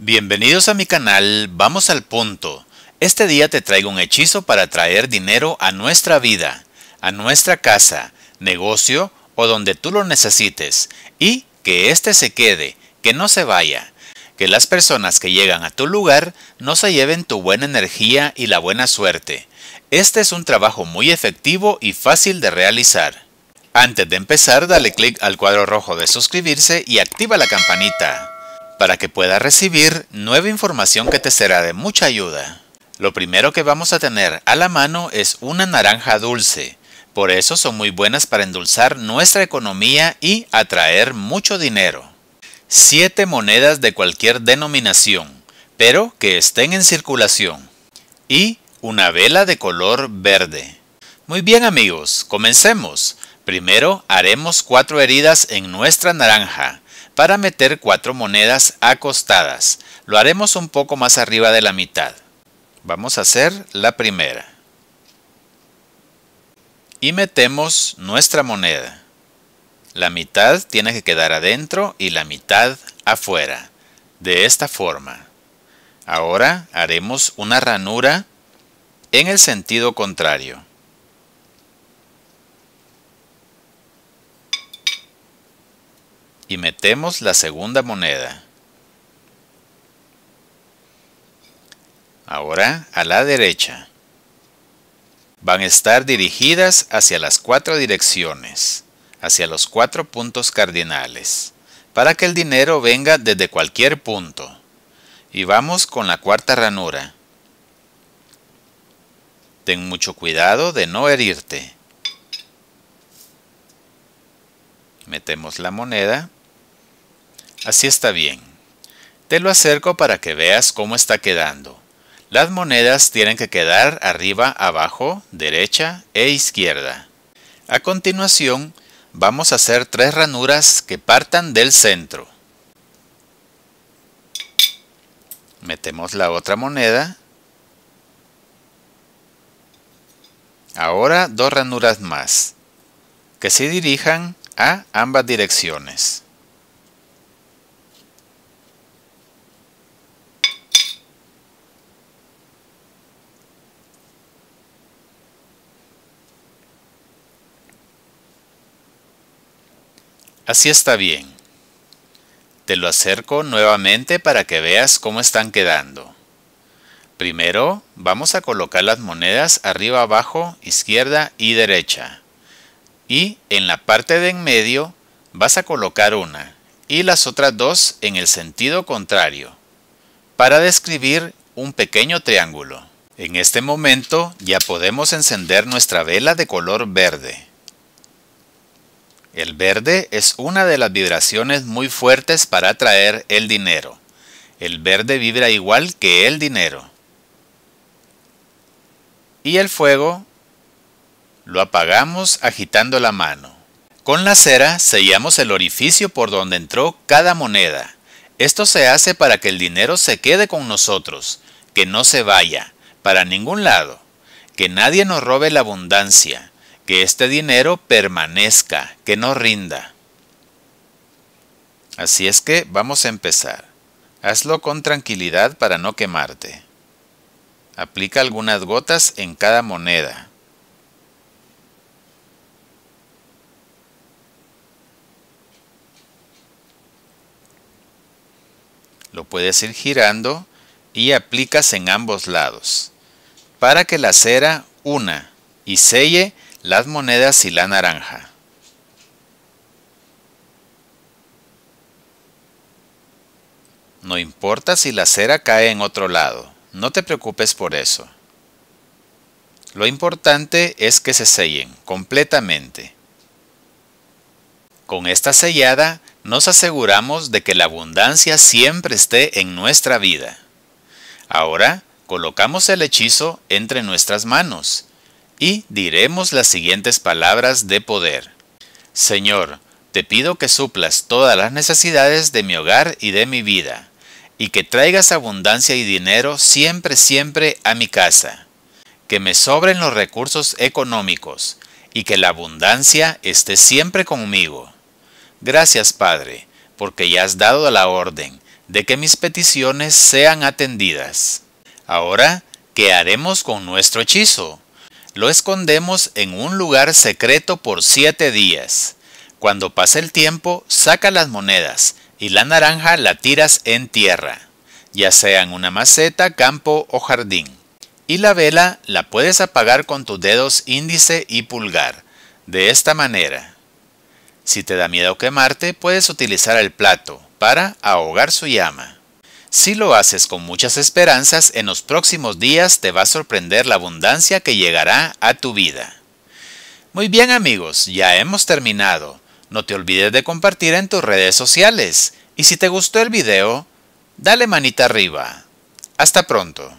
Bienvenidos a mi canal, vamos al punto. Este día te traigo un hechizo para traer dinero a nuestra vida, a nuestra casa, negocio o donde tú lo necesites y que éste se quede, que no se vaya. Que las personas que llegan a tu lugar no se lleven tu buena energía y la buena suerte. Este es un trabajo muy efectivo y fácil de realizar. Antes de empezar, dale clic al cuadro rojo de suscribirse y activa la campanita para que puedas recibir nueva información que te será de mucha ayuda. Lo primero que vamos a tener a la mano es una naranja dulce, por eso son muy buenas para endulzar nuestra economía y atraer mucho dinero. Siete monedas de cualquier denominación, pero que estén en circulación. Y una vela de color verde. Muy bien amigos, comencemos. Primero haremos cuatro heridas en nuestra naranja para meter cuatro monedas acostadas. Lo haremos un poco más arriba de la mitad. Vamos a hacer la primera. Y metemos nuestra moneda. La mitad tiene que quedar adentro y la mitad afuera. De esta forma. Ahora haremos una ranura en el sentido contrario. y metemos la segunda moneda. Ahora a la derecha. Van a estar dirigidas hacia las cuatro direcciones, hacia los cuatro puntos cardinales, para que el dinero venga desde cualquier punto. Y vamos con la cuarta ranura. Ten mucho cuidado de no herirte. Metemos la moneda Así está bien. Te lo acerco para que veas cómo está quedando. Las monedas tienen que quedar arriba, abajo, derecha e izquierda. A continuación, vamos a hacer tres ranuras que partan del centro. Metemos la otra moneda. Ahora dos ranuras más, que se dirijan a ambas direcciones. Así está bien. Te lo acerco nuevamente para que veas cómo están quedando. Primero vamos a colocar las monedas arriba abajo, izquierda y derecha. Y en la parte de en medio vas a colocar una y las otras dos en el sentido contrario para describir un pequeño triángulo. En este momento ya podemos encender nuestra vela de color verde. El verde es una de las vibraciones muy fuertes para atraer el dinero. El verde vibra igual que el dinero. Y el fuego lo apagamos agitando la mano. Con la cera sellamos el orificio por donde entró cada moneda. Esto se hace para que el dinero se quede con nosotros, que no se vaya, para ningún lado, que nadie nos robe la abundancia, que este dinero permanezca, que no rinda. Así es que vamos a empezar. Hazlo con tranquilidad para no quemarte. Aplica algunas gotas en cada moneda. Lo puedes ir girando y aplicas en ambos lados para que la cera una y selle las monedas y la naranja. No importa si la cera cae en otro lado, no te preocupes por eso. Lo importante es que se sellen completamente. Con esta sellada nos aseguramos de que la abundancia siempre esté en nuestra vida. Ahora colocamos el hechizo entre nuestras manos y diremos las siguientes palabras de poder. Señor, te pido que suplas todas las necesidades de mi hogar y de mi vida, y que traigas abundancia y dinero siempre, siempre a mi casa. Que me sobren los recursos económicos, y que la abundancia esté siempre conmigo. Gracias, Padre, porque ya has dado la orden de que mis peticiones sean atendidas. Ahora, ¿qué haremos con nuestro hechizo? lo escondemos en un lugar secreto por siete días. Cuando pase el tiempo, saca las monedas y la naranja la tiras en tierra, ya sea en una maceta, campo o jardín. Y la vela la puedes apagar con tus dedos índice y pulgar, de esta manera. Si te da miedo quemarte, puedes utilizar el plato para ahogar su llama. Si lo haces con muchas esperanzas, en los próximos días te va a sorprender la abundancia que llegará a tu vida. Muy bien amigos, ya hemos terminado. No te olvides de compartir en tus redes sociales. Y si te gustó el video, dale manita arriba. Hasta pronto.